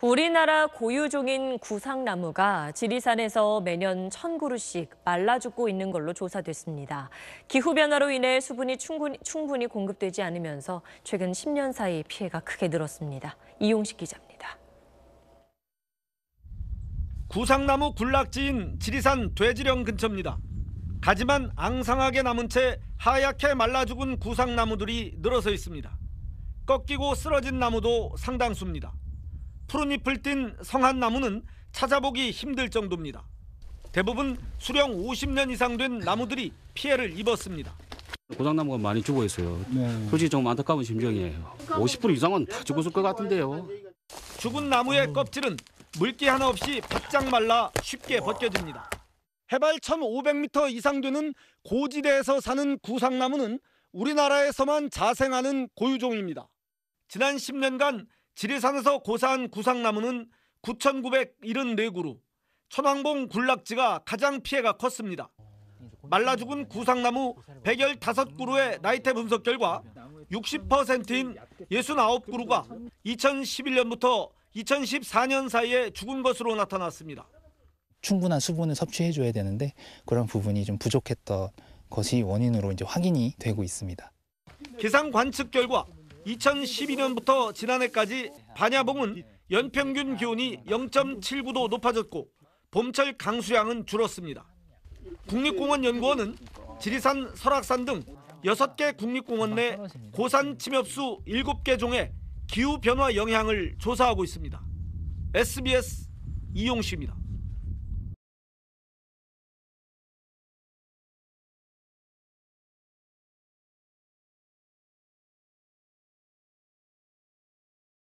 우리나라 고유종인 구상나무가 지리산에서 매년 천 그루씩 말라 죽고 있는 걸로 조사됐습니다. 기후변화로 인해 수분이 충분히, 충분히 공급되지 않으면서 최근 10년 사이 피해가 크게 늘었습니다. 이용식 기자입니다. 구상나무 군락지인 지리산 돼지령 근처입니다. 가지만 앙상하게 남은 채 하얗게 말라 죽은 구상나무들이 늘어서 있습니다. 꺾이고 쓰러진 나무도 상당수입니다. 푸른잎을 띤 성한나무는 찾아보기 힘들 정도입니다. 대부분 수령 50년 이상 된 나무들이 피해를 입었습니다. 고장나무가 많이 죽어 있어요. 네. 솔직히 좀 안타까운 심정이에요. 50% 이상은 다 죽었을 것 같은데요. 죽은 나무의 껍질은 물기 하나 없이 바짝 말라 쉽게 벗겨집니다. 해발 1,500m 이상 되는 고지대에서 사는 구상나무는 우리나라에서만 자생하는 고유종입니다. 지난 10년간 지리산에서 고사한 구상나무는 9,974그루, 천왕봉 군락지가 가장 피해가 컸습니다. 말라 죽은 구상나무 115그루의 나이테 분석 결과 60%인 69그루가 2011년부터 2014년 사이에 죽은 것으로 나타났습니다. 충분한 수분을 섭취해줘야 되는데 그런 부분이 좀 부족했던 것이 원인으로 이제 확인이 되고 있습니다. 기상 관측 결과 2012년부터 지난해까지 반야봉은 연평균 기온이 0.79도 높아졌고 봄철 강수량은 줄었습니다. 국립공원연구원은 지리산, 설악산 등 6개 국립공원 내 고산 침엽수 7개 종의 기후변화 영향을 조사하고 있습니다. SBS 이용식입니다.